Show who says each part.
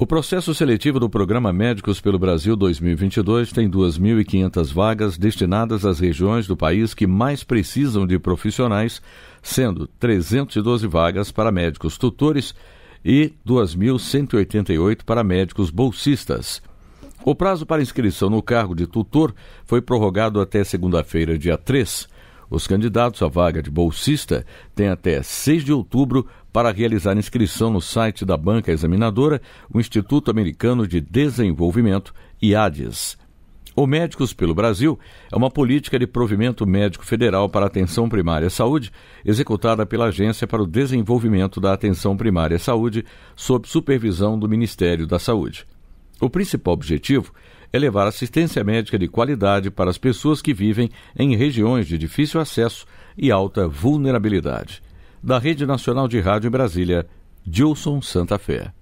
Speaker 1: O processo seletivo do Programa Médicos pelo Brasil 2022 tem 2.500 vagas destinadas às regiões do país que mais precisam de profissionais, sendo 312 vagas para médicos tutores e 2.188 para médicos bolsistas. O prazo para inscrição no cargo de tutor foi prorrogado até segunda-feira, dia 3. Os candidatos à vaga de bolsista têm até 6 de outubro para realizar inscrição no site da banca examinadora, o Instituto Americano de Desenvolvimento, IADES. O Médicos pelo Brasil é uma política de provimento médico federal para atenção primária à saúde, executada pela Agência para o Desenvolvimento da Atenção Primária à Saúde, sob supervisão do Ministério da Saúde. O principal objetivo é levar assistência médica de qualidade para as pessoas que vivem em regiões de difícil acesso e alta vulnerabilidade. Da Rede Nacional de Rádio em Brasília, Gilson Santa Fé.